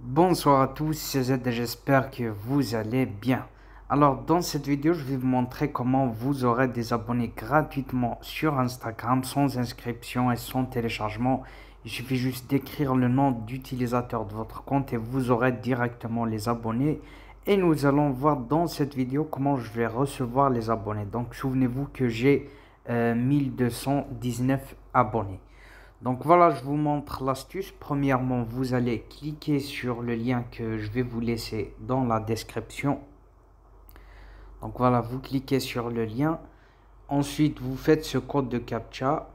Bonsoir à tous, c'est Z et j'espère que vous allez bien. Alors dans cette vidéo, je vais vous montrer comment vous aurez des abonnés gratuitement sur Instagram sans inscription et sans téléchargement. Il suffit juste d'écrire le nom d'utilisateur de votre compte et vous aurez directement les abonnés. Et nous allons voir dans cette vidéo comment je vais recevoir les abonnés. Donc souvenez-vous que j'ai 1219 euh, abonnés. Donc voilà, je vous montre l'astuce. Premièrement, vous allez cliquer sur le lien que je vais vous laisser dans la description. Donc voilà, vous cliquez sur le lien. Ensuite, vous faites ce code de CAPTCHA.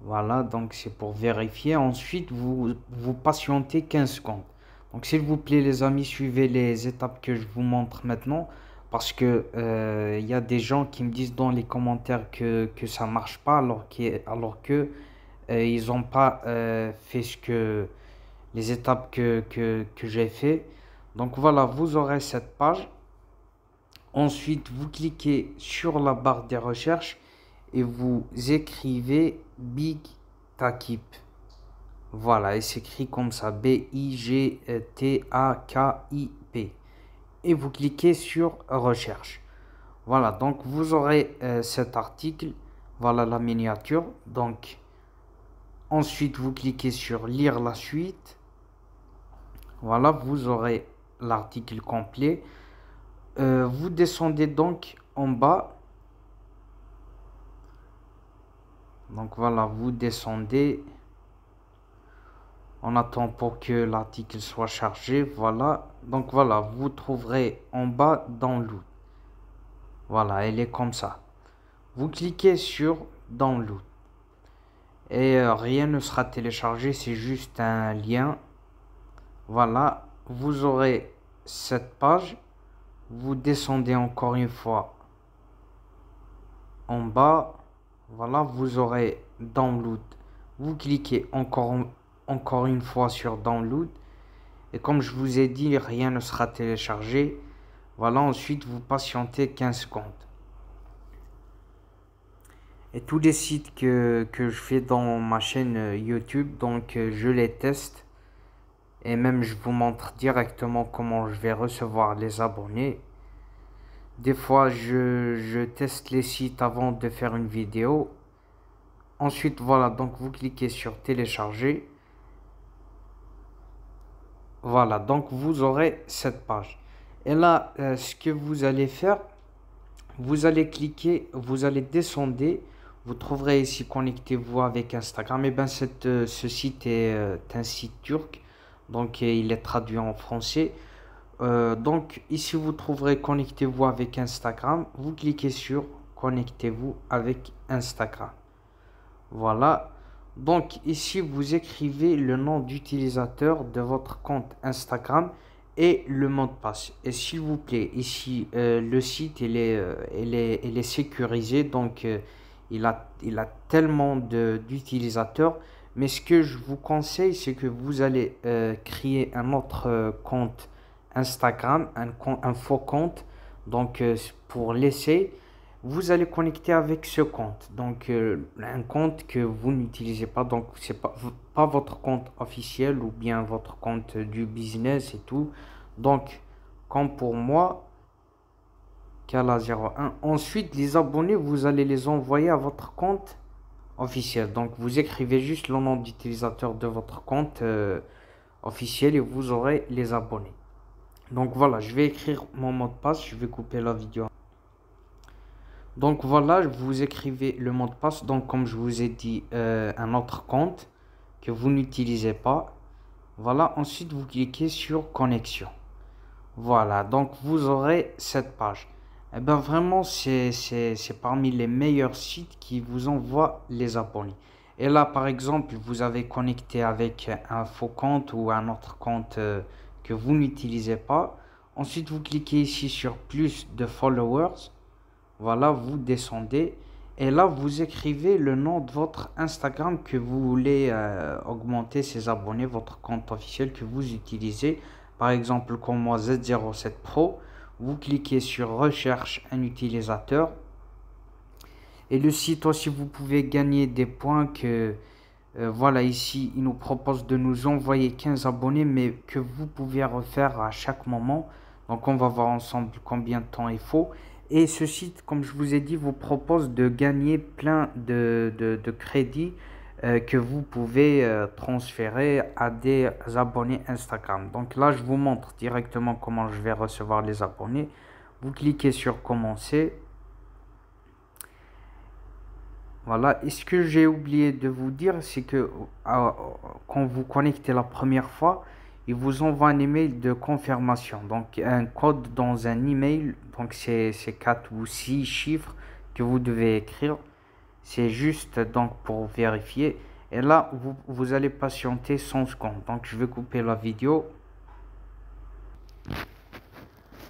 Voilà, donc c'est pour vérifier. Ensuite, vous, vous patientez 15 secondes. Donc s'il vous plaît les amis, suivez les étapes que je vous montre maintenant. Parce que il euh, y a des gens qui me disent dans les commentaires que, que ça marche pas alors, qu'ils alors que euh, ils n'ont pas euh, fait ce que les étapes que, que, j'ai fait. Donc voilà, vous aurez cette page. Ensuite, vous cliquez sur la barre des recherches et vous écrivez Big Takip. Voilà, c'est s'écrit comme ça, b i g t a k i vous cliquez sur recherche voilà donc vous aurez euh, cet article voilà la miniature donc ensuite vous cliquez sur lire la suite voilà vous aurez l'article complet euh, vous descendez donc en bas donc voilà vous descendez on attend pour que l'article soit chargé voilà donc voilà vous trouverez en bas dans download voilà elle est comme ça vous cliquez sur dans download et euh, rien ne sera téléchargé c'est juste un lien voilà vous aurez cette page vous descendez encore une fois en bas voilà vous aurez dans download vous cliquez encore en encore une fois sur download. Et comme je vous ai dit, rien ne sera téléchargé. Voilà, ensuite vous patientez 15 secondes. Et tous les sites que, je fais dans ma chaîne euh, YouTube, donc euh, je les teste. Et même je vous montre directement comment je vais recevoir les abonnés. Des fois, je, je teste les sites avant de faire une vidéo. Ensuite, voilà, donc vous cliquez sur télécharger. Voilà, donc vous aurez cette page. Et là, euh, ce que vous allez faire, vous allez cliquer, vous allez descendre. Vous trouverez ici connectez-vous avec Instagram. Et eh bien, cette, euh, ce site est euh, un site turc. Donc, il est traduit en français. donc, ici, vous trouverez connectez-vous avec Instagram. Vous cliquez sur connectez-vous avec Instagram. Voilà, donc ici, vous écrivez le nom d'utilisateur de votre compte Instagram et le mot de passe. Et s'il vous plaît, ici, euh, le site, il est, euh, sécurisé, donc euh, il, a, a tellement d'utilisateurs. Mais ce que je vous conseille, c'est que vous allez créer un autre compte Instagram, un, un faux compte, donc pour laisser vous allez connecter avec ce compte. Donc, euh, un compte que vous n'utilisez pas. Donc, c'est pas, pas votre compte officiel ou bien votre compte du business et tout. Donc, comme pour moi, Kala01. Ensuite, les abonnés, vous allez les envoyer à votre compte officiel. Donc, vous écrivez juste le nom d'utilisateur de votre compte euh, officiel et vous aurez les abonnés. Donc, voilà, je vais écrire mon mot de passe. Je vais couper la vidéo donc voilà vous écrivez le mot de passe donc comme je vous ai dit euh, un autre compte que vous n'utilisez pas voilà ensuite vous cliquez sur connexion voilà donc vous aurez cette page et eh bien, vraiment c'est parmi les meilleurs sites qui vous envoient les abonnés et là par exemple vous avez connecté avec un faux compte ou un autre compte euh, que vous n'utilisez pas ensuite vous cliquez ici sur plus de followers voilà, vous descendez. Et là, vous écrivez le nom de votre Instagram que vous voulez euh, augmenter ses abonnés, votre compte officiel que vous utilisez. Par exemple, comme moi, Z07 Pro. Vous cliquez sur Recherche un utilisateur. Et le site aussi, vous pouvez gagner des points que... Euh, voilà, ici, il nous propose de nous envoyer 15 abonnés, mais que vous pouvez refaire à chaque moment. Donc, on va voir ensemble combien de temps il faut. Et ce site, comme je vous ai dit, vous propose de gagner plein de, crédits euh, que vous pouvez euh, transférer à des abonnés Instagram. Donc là, je vous montre directement comment je vais recevoir les abonnés. Vous cliquez sur commencer. Voilà, et ce que j'ai oublié de vous dire, c'est que euh, quand vous connectez la première fois, il vous envoie un email de confirmation. Donc un code dans un email, donc c'est 4 ou 6 chiffres que vous devez écrire. C'est juste donc pour vérifier. Et là, vous, allez patienter 100 secondes. Donc je vais couper la vidéo.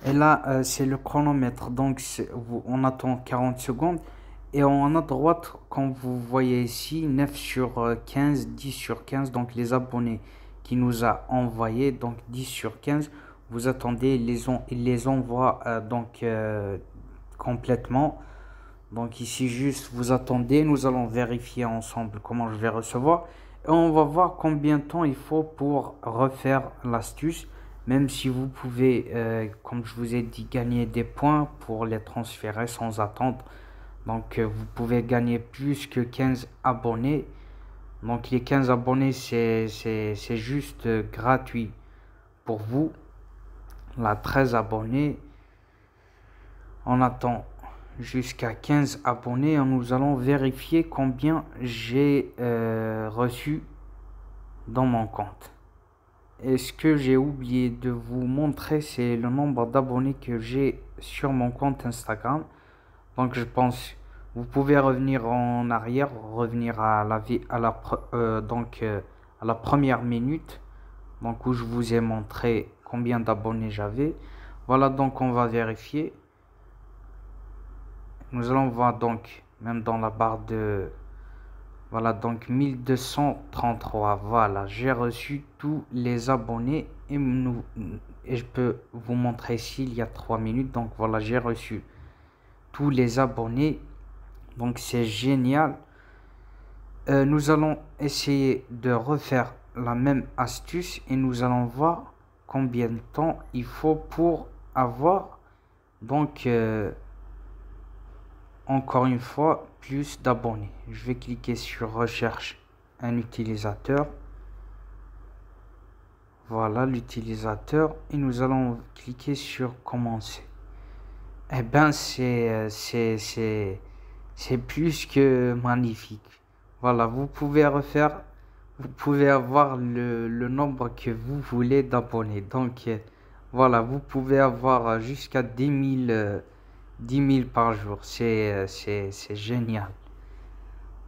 Et là, euh, c'est le chronomètre. Donc on attend 40 secondes. Et en à droite, comme vous voyez ici, 9 sur 15, euh, 10 sur 15, donc les abonnés qui nous a envoyé, donc 10 sur 15. Vous attendez, il les, on, les envoie euh, donc euh, complètement. Donc ici, juste vous attendez, nous allons vérifier ensemble comment je vais recevoir. Et on va voir combien de temps il faut pour refaire l'astuce. Même si vous pouvez, euh, comme je vous ai dit, gagner des points pour les transférer sans attendre. Donc vous pouvez gagner plus que 15 abonnés donc les 15 abonnés, c'est juste gratuit pour vous. La 13 abonnés, on attend jusqu'à 15 abonnés. Nous allons vérifier combien j'ai euh, reçu dans mon compte. Et ce que j'ai oublié de vous montrer, c'est le nombre d'abonnés que j'ai sur mon compte Instagram. Donc je pense vous pouvez revenir en arrière, revenir à la, vie, à la, euh, donc, euh, à la première minute, donc où je vous ai montré combien d'abonnés j'avais. Voilà, donc on va vérifier. Nous allons voir donc, même dans la barre de... Voilà, donc 1233. Voilà, j'ai reçu tous les abonnés et, nous, et je peux vous montrer ici, il y a 3 minutes. Donc voilà, j'ai reçu tous les abonnés donc c'est génial euh, nous allons essayer de refaire la même astuce et nous allons voir combien de temps il faut pour avoir donc euh, encore une fois plus d'abonnés je vais cliquer sur recherche un utilisateur voilà l'utilisateur et nous allons cliquer sur commencer eh ben c'est euh, c'est c'est plus que magnifique. Voilà, vous pouvez refaire, vous pouvez avoir le, nombre que vous voulez d'abonnés. Donc, euh, voilà, vous pouvez avoir jusqu'à 10 000, euh, par jour. Euh, c'est génial.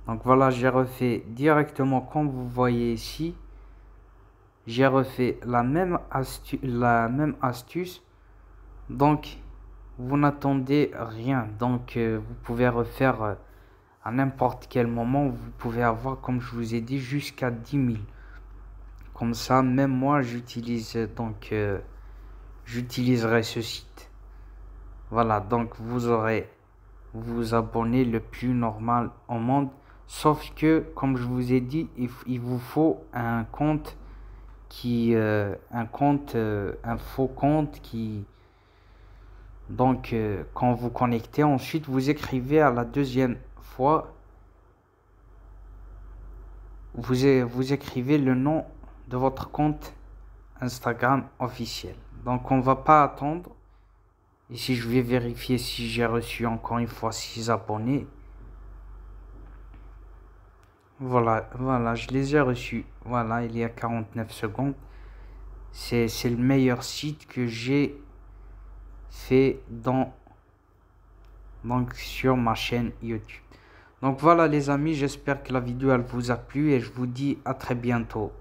Donc voilà, j'ai refait directement, comme vous voyez ici, j'ai refait la même, la même astuce. Donc, vous n'attendez rien. Donc, euh, vous pouvez refaire euh, à n'importe quel moment. Vous pouvez avoir, comme je vous ai dit, jusqu'à 10 000. Comme ça, même moi, j'utilise donc euh, j'utiliserai ce site. Voilà, donc vous aurez vous abonner le plus normal au monde. Sauf que, comme je vous ai dit, il, il vous faut un compte qui un compte un faux compte qui donc, euh, quand vous connectez, ensuite vous écrivez à la deuxième fois, vous, vous écrivez le nom de votre compte Instagram officiel. Donc, on ne va pas attendre. Ici, je vais vérifier si j'ai reçu encore une fois 6 abonnés. Voilà, voilà, je les ai reçus. Voilà, il y a 49 secondes. C'est le meilleur site que j'ai fait dans donc sur ma chaîne YouTube. Donc voilà les amis, j'espère que la vidéo elle vous a plu et je vous dis à très bientôt.